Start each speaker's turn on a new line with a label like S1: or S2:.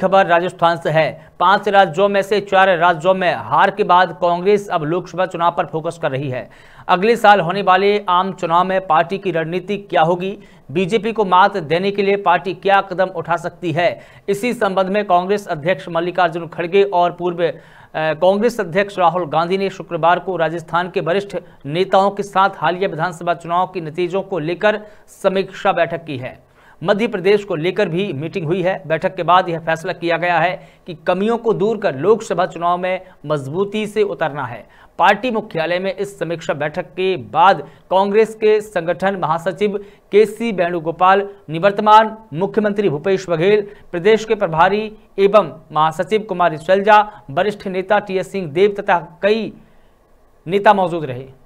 S1: खबर राजस्थान से है पांच राज्यों में से चार राज्यों में हार के बाद कांग्रेस अब लोकसभा चुनाव पर फोकस कर रही है अगले साल होने वाले आम चुनाव में पार्टी की रणनीति क्या होगी बीजेपी को मात देने के लिए पार्टी क्या कदम उठा सकती है इसी संबंध में कांग्रेस अध्यक्ष मल्लिकार्जुन खड़गे और पूर्व कांग्रेस अध्यक्ष राहुल गांधी ने शुक्रवार को राजस्थान के वरिष्ठ नेताओं के साथ हालिया विधानसभा चुनाव के नतीजों को लेकर समीक्षा बैठक की है मध्य प्रदेश को लेकर भी मीटिंग हुई है बैठक के बाद यह फैसला किया गया है कि कमियों को दूर कर लोकसभा चुनाव में मजबूती से उतरना है पार्टी मुख्यालय में इस समीक्षा बैठक के बाद कांग्रेस के संगठन महासचिव के सी वेणुगोपाल निवर्तमान मुख्यमंत्री भूपेश बघेल प्रदेश के प्रभारी एवं महासचिव कुमारी शैलजा वरिष्ठ नेता टी एस सिंह देव तथा कई नेता मौजूद रहे